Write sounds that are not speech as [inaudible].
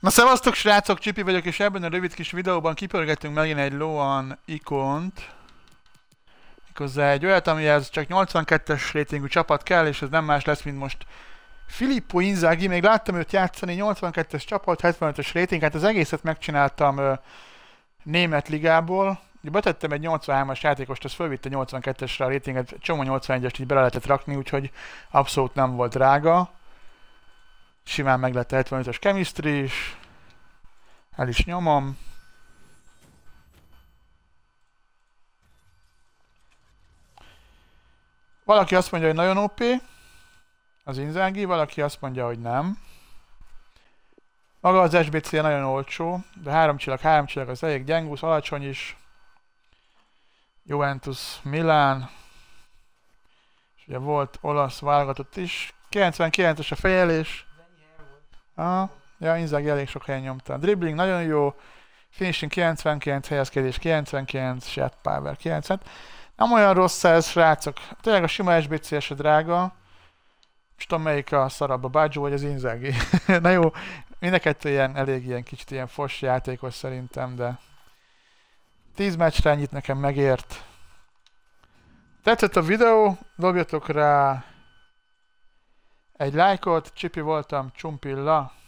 Na szevasztok srácok, Csipi vagyok, és ebben a rövid kis videóban kipörgettünk megint egy Loan ikont. Méghozzá egy olyat, amihez csak 82-es rétingű csapat kell, és ez nem más lesz, mint most Filippo Inzaghi. Még láttam őt játszani, 82-es csapat, 75-ös réting, hát az egészet megcsináltam ö, német ligából. Ugye betettem egy 83-as játékost, az fölvitte 82-esre a rétinget, csomó 81-est így bele lehetett rakni, úgyhogy abszolút nem volt drága simán meg lett 75-ös chemistry is, el is nyomom. Valaki azt mondja, hogy nagyon OP, az Inzángi, valaki azt mondja, hogy nem. Maga az SBC nagyon olcsó, de három csillag, három csillag az elég gyengus, alacsony is. Juventus, Milán. És ugye volt olasz válogatott is. 99-es a fejelés ja, Inzaghi elég sok helyen nyomta. Dribbling nagyon jó, finishing 99, helyezkedés 99, shot power 90. Nem olyan rossz ez, srácok. Tényleg a sima SBC se drága. Most tudom melyik a szarabb, a Baggio vagy az Inzaghi. [laughs] Na jó, mind a kettő ilyen, elég ilyen kicsit ilyen fos játékos szerintem, de 10 meccsre ennyit nekem megért. Tetszett a videó, dobjatok rá egy lájkot, csipi voltam, csumpilla.